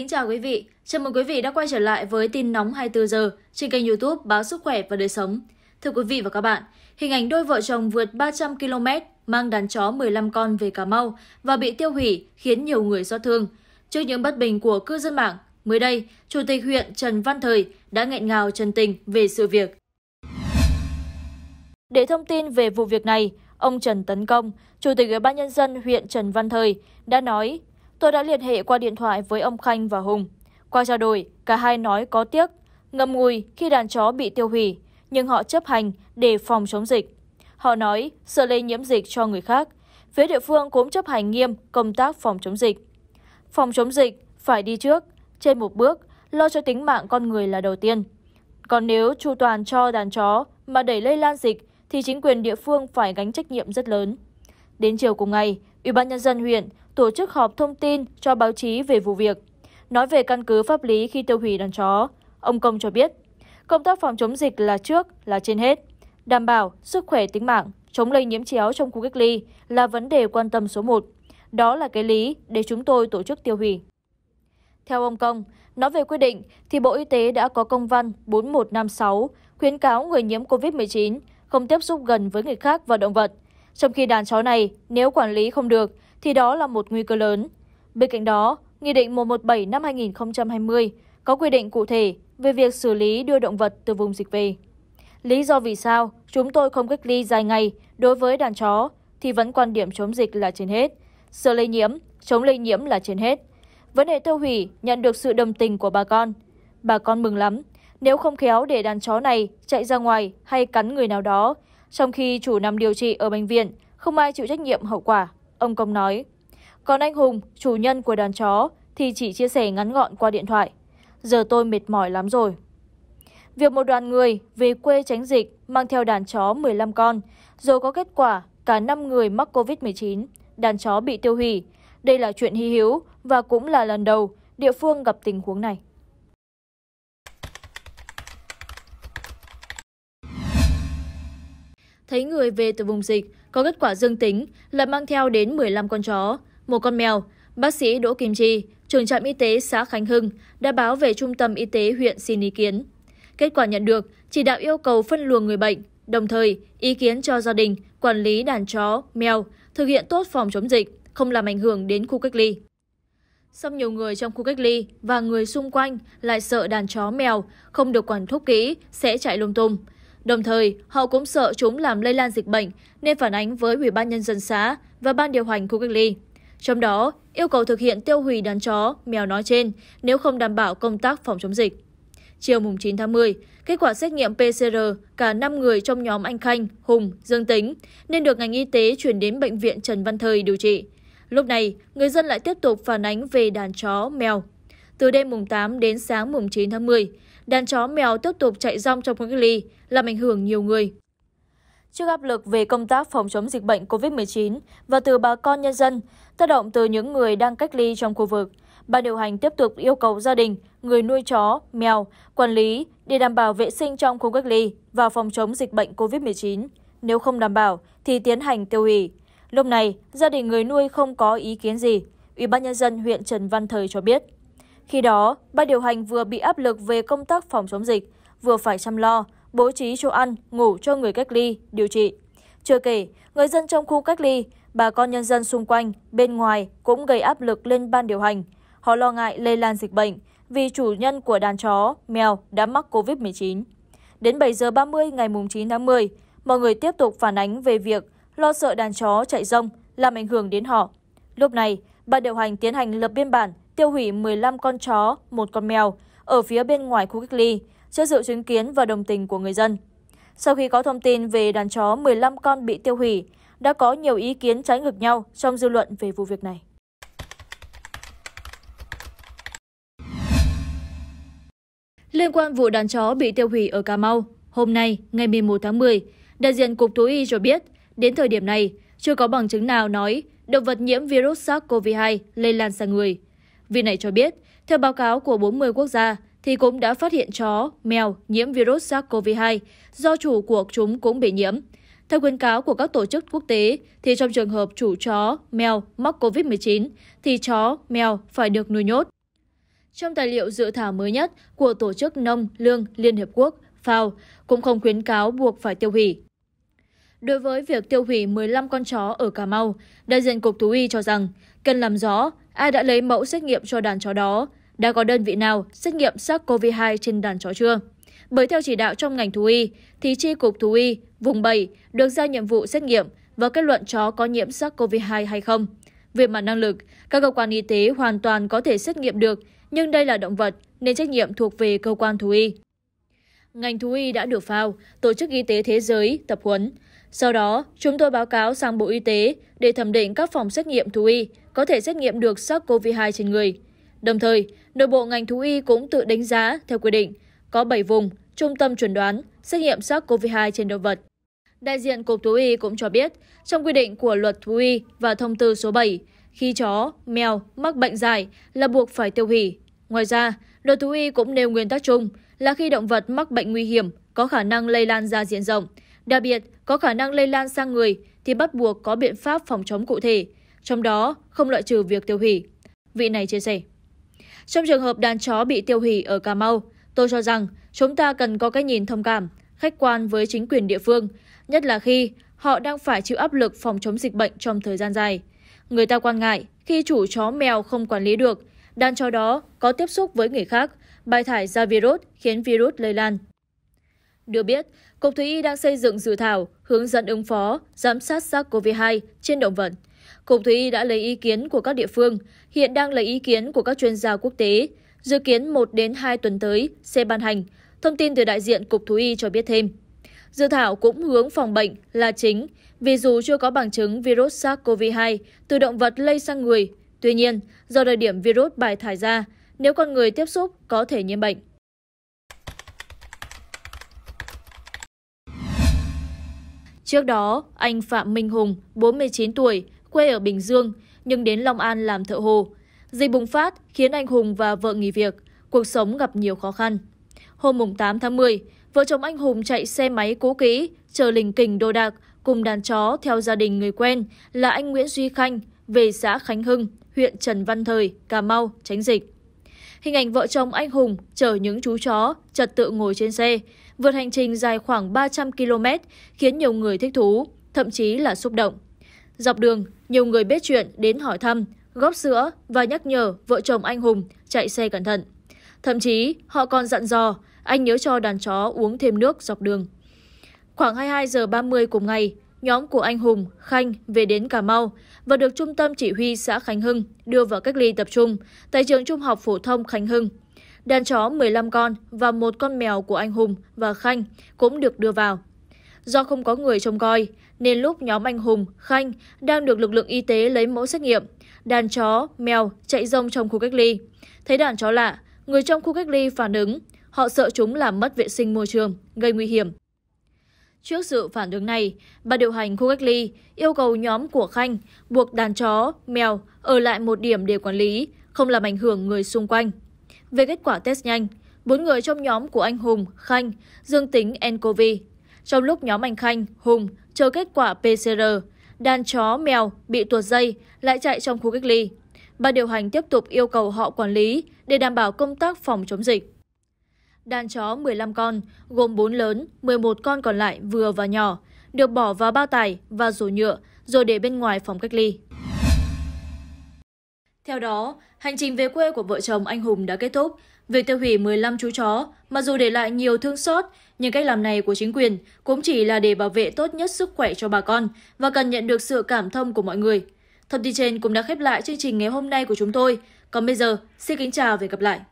kính chào quý vị. Chào mừng quý vị đã quay trở lại với tin nóng 24 giờ trên kênh YouTube Báo Sức khỏe và Đời sống. Thưa quý vị và các bạn, hình ảnh đôi vợ chồng vượt 300 km mang đàn chó 15 con về Cà Mau và bị tiêu hủy khiến nhiều người xót thương. Trước những bất bình của cư dân mạng, mới đây, Chủ tịch huyện Trần Văn Thời đã nghẹn ngào trần tình về sự việc. Để thông tin về vụ việc này, ông Trần Tấn Công, Chủ tịch Ủy ban nhân dân huyện Trần Văn Thời đã nói Tôi đã liên hệ qua điện thoại với ông Khanh và Hùng. Qua trao đổi, cả hai nói có tiếc, ngậm ngùi khi đàn chó bị tiêu hủy, nhưng họ chấp hành để phòng chống dịch. Họ nói sợ lây nhiễm dịch cho người khác. Phía địa phương cũng chấp hành nghiêm công tác phòng chống dịch. Phòng chống dịch phải đi trước, trên một bước, lo cho tính mạng con người là đầu tiên. Còn nếu chu toàn cho đàn chó mà đẩy lây lan dịch thì chính quyền địa phương phải gánh trách nhiệm rất lớn. Đến chiều cùng ngày, Ủy ban nhân dân huyện tổ chức họp thông tin cho báo chí về vụ việc. Nói về căn cứ pháp lý khi tiêu hủy đàn chó, ông Công cho biết, công tác phòng chống dịch là trước, là trên hết. Đảm bảo sức khỏe tính mạng, chống lây nhiễm chéo trong khu cách ly là vấn đề quan tâm số 1. Đó là cái lý để chúng tôi tổ chức tiêu hủy. Theo ông Công, nói về quy định thì Bộ Y tế đã có công văn 4156 khuyến cáo người nhiễm COVID-19 không tiếp xúc gần với người khác và động vật, trong khi đàn chó này nếu quản lý không được thì đó là một nguy cơ lớn. Bên cạnh đó, Nghị định 117 năm 2020 có quy định cụ thể về việc xử lý đưa động vật từ vùng dịch về. Lý do vì sao chúng tôi không cách ly dài ngày đối với đàn chó thì vẫn quan điểm chống dịch là trên hết, sự lây nhiễm, chống lây nhiễm là trên hết. Vấn đề tiêu hủy nhận được sự đồng tình của bà con. Bà con mừng lắm, nếu không khéo để đàn chó này chạy ra ngoài hay cắn người nào đó trong khi chủ nằm điều trị ở bệnh viện, không ai chịu trách nhiệm hậu quả, ông Công nói. Còn anh Hùng, chủ nhân của đàn chó, thì chỉ chia sẻ ngắn gọn qua điện thoại. Giờ tôi mệt mỏi lắm rồi. Việc một đoàn người về quê tránh dịch mang theo đàn chó 15 con, rồi có kết quả cả 5 người mắc COVID-19, đàn chó bị tiêu hủy. Đây là chuyện hy hi hữu và cũng là lần đầu địa phương gặp tình huống này. thấy người về từ vùng dịch có kết quả dương tính là mang theo đến 15 con chó, một con mèo. Bác sĩ Đỗ Kim Chi, trưởng trạm y tế xã Khánh Hưng đã báo về trung tâm y tế huyện xin ý kiến. Kết quả nhận được chỉ đạo yêu cầu phân luồng người bệnh, đồng thời ý kiến cho gia đình, quản lý đàn chó, mèo thực hiện tốt phòng chống dịch, không làm ảnh hưởng đến khu cách ly. Song nhiều người trong khu cách ly và người xung quanh lại sợ đàn chó mèo không được quản thúc kỹ sẽ chạy lung tung. Đồng thời, họ cũng sợ chúng làm lây lan dịch bệnh nên phản ánh với Ủy ban nhân dân xã và ban điều hành khu cách ly. Trong đó, yêu cầu thực hiện tiêu hủy đàn chó, mèo nói trên nếu không đảm bảo công tác phòng chống dịch. Chiều 9 tháng 10, kết quả xét nghiệm PCR cả 5 người trong nhóm anh Khanh, Hùng dương tính nên được ngành y tế chuyển đến bệnh viện Trần Văn Thời điều trị. Lúc này, người dân lại tiếp tục phản ánh về đàn chó, mèo. Từ đêm mùng 8 đến sáng mùng 9 tháng 10, đàn chó mèo tiếp tục chạy rong trong khu cách ly, làm ảnh hưởng nhiều người. Trước áp lực về công tác phòng chống dịch bệnh COVID-19 và từ bà con nhân dân, tác động từ những người đang cách ly trong khu vực, ban điều hành tiếp tục yêu cầu gia đình, người nuôi chó, mèo, quản lý để đảm bảo vệ sinh trong khu cách ly và phòng chống dịch bệnh COVID-19. Nếu không đảm bảo thì tiến hành tiêu hủy. Lúc này, gia đình người nuôi không có ý kiến gì. Ủy ban nhân dân huyện Trần Văn Thời cho biết. Khi đó, ban điều hành vừa bị áp lực về công tác phòng chống dịch, vừa phải chăm lo, bố trí chỗ ăn, ngủ cho người cách ly, điều trị. Chưa kể, người dân trong khu cách ly, bà con nhân dân xung quanh, bên ngoài cũng gây áp lực lên ban điều hành. Họ lo ngại lây lan dịch bệnh vì chủ nhân của đàn chó, mèo đã mắc COVID-19. Đến 7 giờ 30 ngày 9 tháng 10, mọi người tiếp tục phản ánh về việc lo sợ đàn chó chạy rông làm ảnh hưởng đến họ. Lúc này, ban điều hành tiến hành lập biên bản tiêu hủy 15 con chó, một con mèo ở phía bên ngoài khu cách ly, trước sự chứng kiến và đồng tình của người dân. Sau khi có thông tin về đàn chó 15 con bị tiêu hủy, đã có nhiều ý kiến trái ngược nhau trong dư luận về vụ việc này. Liên quan vụ đàn chó bị tiêu hủy ở Cà Mau, hôm nay, ngày 11 tháng 10, đại diện Cục Thú y cho biết, đến thời điểm này, chưa có bằng chứng nào nói động vật nhiễm virus SARS-CoV-2 lây lan sang người vì này cho biết theo báo cáo của bốn mươi quốc gia thì cũng đã phát hiện chó mèo nhiễm virus sars cov 2 do chủ của chúng cũng bị nhiễm theo khuyến cáo của các tổ chức quốc tế, thì trong trường hợp chủ chó, mèo mắc COVID-19, thì chó, mèo phải được nuôi nhốt. Trong tài liệu dự thảo mới nhất của Tổ chức Nông Lương Liên Hiệp Quốc, FAO, cũng không khuyến cáo buộc phải tiêu hủy. Đối với việc tiêu hủy 15 con chó ở Cà Mau, đại diện Cục Thú Y cho rằng cần làm rõ ai đã lấy mẫu xét nghiệm cho đàn chó đó, đã có đơn vị nào xét nghiệm SARS-CoV-2 trên đàn chó chưa. Bởi theo chỉ đạo trong ngành thú y, thì Tri Cục Thú y vùng 7 được giao nhiệm vụ xét nghiệm và kết luận chó có nhiễm SARS-CoV-2 hay không. Về mặt năng lực, các cơ quan y tế hoàn toàn có thể xét nghiệm được, nhưng đây là động vật nên trách nhiệm thuộc về cơ quan thú y. Ngành thú y đã được phao Tổ chức Y tế Thế giới, tập huấn. Sau đó, chúng tôi báo cáo sang Bộ Y tế để thẩm định các phòng xét nghiệm thú y có thể xét nghiệm được sars cov hai trên người đồng thời nội bộ ngành thú y cũng tự đánh giá theo quy định có bảy vùng trung tâm chuẩn đoán xét nghiệm sars cov hai trên động vật đại diện cục thú y cũng cho biết trong quy định của luật thú y và thông tư số 7 khi chó mèo mắc bệnh dài là buộc phải tiêu hủy ngoài ra luật thú y cũng nêu nguyên tắc chung là khi động vật mắc bệnh nguy hiểm có khả năng lây lan ra diện rộng đặc biệt có khả năng lây lan sang người thì bắt buộc có biện pháp phòng chống cụ thể trong đó không loại trừ việc tiêu hủy. Vị này chia sẻ. Trong trường hợp đàn chó bị tiêu hủy ở Cà Mau, tôi cho rằng chúng ta cần có cái nhìn thông cảm, khách quan với chính quyền địa phương, nhất là khi họ đang phải chịu áp lực phòng chống dịch bệnh trong thời gian dài. Người ta quan ngại khi chủ chó mèo không quản lý được, đàn chó đó có tiếp xúc với người khác, bài thải ra virus khiến virus lây lan. Được biết, Cục Thú Y đang xây dựng dự thảo hướng dẫn ứng phó, giám sát SARS-CoV-2 trên động vật cục thú y đã lấy ý kiến của các địa phương hiện đang lấy ý kiến của các chuyên gia quốc tế dự kiến một đến hai tuần tới sẽ ban hành thông tin từ đại diện cục thú y cho biết thêm dự thảo cũng hướng phòng bệnh là chính vì dù chưa có bằng chứng virus sars cov 2 từ động vật lây sang người tuy nhiên do thời điểm virus bài thải ra nếu con người tiếp xúc có thể nhiễm bệnh Trước đó, anh Phạm Minh Hùng, 49 tuổi, quê ở Bình Dương nhưng đến Long An làm thợ hồ. Dịch bùng phát khiến anh Hùng và vợ nghỉ việc, cuộc sống gặp nhiều khó khăn. Hôm 8 tháng 10, vợ chồng anh Hùng chạy xe máy cũ kỹ, chờ lình kình đồ đạc cùng đàn chó theo gia đình người quen là anh Nguyễn Duy Khanh về xã Khánh Hưng, huyện Trần Văn Thời, Cà Mau, tránh dịch. Hình ảnh vợ chồng anh Hùng chở những chú chó trật tự ngồi trên xe, vượt hành trình dài khoảng 300 km khiến nhiều người thích thú, thậm chí là xúc động. Dọc đường, nhiều người biết chuyện đến hỏi thăm, góp sữa và nhắc nhở vợ chồng anh Hùng chạy xe cẩn thận. Thậm chí, họ còn dặn dò anh nhớ cho đàn chó uống thêm nước dọc đường. Khoảng 22 giờ 30 cùng ngày, nhóm của anh Hùng, Khanh về đến Cà Mau và được trung tâm chỉ huy xã Khánh Hưng đưa vào cách ly tập trung tại trường trung học phổ thông Khánh Hưng. Đàn chó 15 con và một con mèo của anh Hùng và Khanh cũng được đưa vào. Do không có người trông coi, nên lúc nhóm anh Hùng, Khanh đang được lực lượng y tế lấy mẫu xét nghiệm, đàn chó, mèo chạy rông trong khu cách ly. Thấy đàn chó lạ, người trong khu cách ly phản ứng, họ sợ chúng làm mất vệ sinh môi trường, gây nguy hiểm. Trước sự phản ứng này, bà điều hành khu cách ly yêu cầu nhóm của Khanh buộc đàn chó, mèo ở lại một điểm để quản lý, không làm ảnh hưởng người xung quanh. Về kết quả test nhanh, bốn người trong nhóm của anh Hùng, Khanh dương tính nCoV trong lúc nhóm anh Khanh, Hùng chờ kết quả PCR, đàn chó mèo bị tuột dây lại chạy trong khu cách ly. Ban điều hành tiếp tục yêu cầu họ quản lý để đảm bảo công tác phòng chống dịch. Đàn chó 15 con, gồm 4 lớn, 11 con còn lại vừa và nhỏ, được bỏ vào bao tải và rổ nhựa rồi để bên ngoài phòng cách ly. Theo đó, hành trình về quê của vợ chồng anh Hùng đã kết thúc. Việc tiêu hủy 15 chú chó, mặc dù để lại nhiều thương xót, nhưng cách làm này của chính quyền cũng chỉ là để bảo vệ tốt nhất sức khỏe cho bà con và cần nhận được sự cảm thông của mọi người. Thông tin trên cũng đã khép lại chương trình ngày hôm nay của chúng tôi. Còn bây giờ, xin kính chào và hẹn gặp lại.